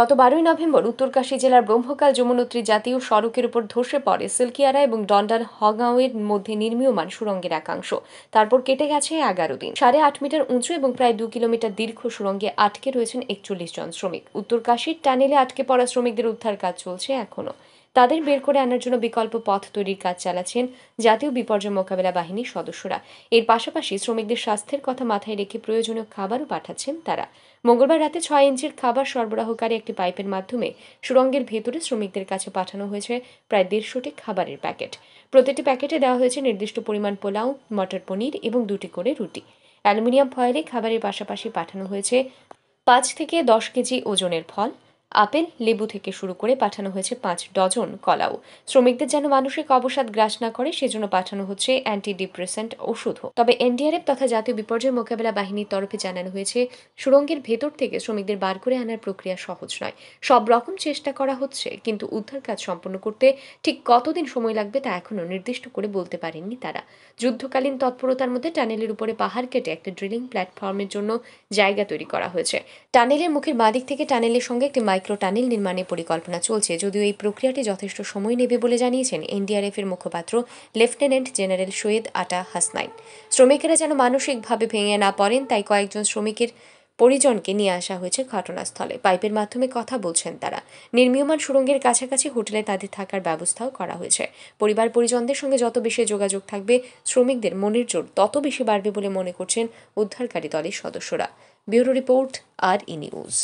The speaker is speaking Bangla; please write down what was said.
গত বারোই নভেম্বর উত্তরকাশী জেলার ব্রহ্মকাল যমুনোত্রী জাতীয় সড়কের উপর ধসে পড়ে সিলকিয়ারা এবং ডন্ডার হগাঁওয়ের মধ্যে নির্মীয়মান সুরঙ্গের একাংশ তারপর কেটে গেছে এগারো দিন সাড়ে আট মিটার উঁচু এবং প্রায় দু কিলোমিটার দীর্ঘ সুরঙ্গে আটকে রয়েছেন একচল্লিশ জন শ্রমিক উত্তরকাশীর টানেলে আটকে পড়া শ্রমিকদের উদ্ধার কাজ চলছে এখনও তাদের বের করে আনার জন্য বিকল্প পথ তৈরির কাজ চালাচ্ছেন জাতীয় বিপর্যয় মোকাবেলা বাহিনীর সদস্যরা এর পাশাপাশি শ্রমিকদের স্বাস্থ্যের কথা মাথায় রেখে প্রয়োজনীয় খাবারও পাঠাচ্ছেন তারা মঙ্গলবার রাতে ছয় ইঞ্চির খাবার সরবরাহকারী একটি পাইপের মাধ্যমে সুরঙ্গের ভেতরে শ্রমিকদের কাছে পাঠানো হয়েছে প্রায় দেড়শোটি খাবারের প্যাকেট প্রতিটি প্যাকেটে দেওয়া হয়েছে নির্দিষ্ট পরিমাণ পোলাও মটর পনির এবং দুটি করে রুটি অ্যালুমিনিয়াম ফয়েলে খাবারের পাশাপাশি পাঠানো হয়েছে পাঁচ থেকে দশ কেজি ওজনের ফল আপেল লেবু থেকে শুরু করে পাঠানো হয়েছে পাঁচ ডজন কলাও শ্রমিকদের যেন মানসিক অবসাদ গ্রাস না করে সেজন্য পাঠানো হচ্ছে অ্যান্টি ডিপ্রেসেন্ট ওষুধও তবে এনডিআরএফ তথা জাতীয় বিপর্যয় মোকাবেলা বাহিনীর তরফে জানানো হয়েছে সুরঙ্গের ভেতর থেকে শ্রমিকদের বার করে আনার প্রক্রিয়া সহজ নয় সব রকম চেষ্টা করা হচ্ছে কিন্তু উদ্ধার কাজ সম্পন্ন করতে ঠিক কতদিন সময় লাগবে তা এখনও নির্দিষ্ট করে বলতে পারেননি তারা যুদ্ধকালীন তৎপরতার মধ্যে টানেলের উপরে পাহাড় কেটে একটা ড্রিলিং প্ল্যাটফর্মের জন্য জায়গা তৈরি করা হয়েছে টানেলের মুখের বাঁদিক থেকে টানেলের সঙ্গে একটি মাইক মাইক্রো টানেল নির্মাণের পরিকল্পনা চলছে যদিও এই প্রক্রিয়াটি যথেষ্ট সময় নেবে বলে জানিয়েছেন এনডিআরএফের মুখপাত্র লেফটেন্যান্ট জেনারেল সৈয়দ আটা হাসনাইন শ্রমিকেরা যেন মানসিকভাবে ভেঙে না পড়েন তাই কয়েকজন শ্রমিকের পরিজনকে নিয়ে আসা হয়েছে ঘটনাস্থলে পাইপের মাধ্যমে কথা বলছেন তারা নির্মীয়মান সুড়ঙ্গের কাছাকাছি হোটেলে তাদের থাকার ব্যবস্থাও করা হয়েছে পরিবার পরিজনদের সঙ্গে যত বেশি যোগাযোগ থাকবে শ্রমিকদের মনের জোর তত বেশি বাড়বে বলে মনে করছেন উদ্ধারকারী দলের সদস্যরা ব্যুরো রিপোর্ট আর ই নিউজ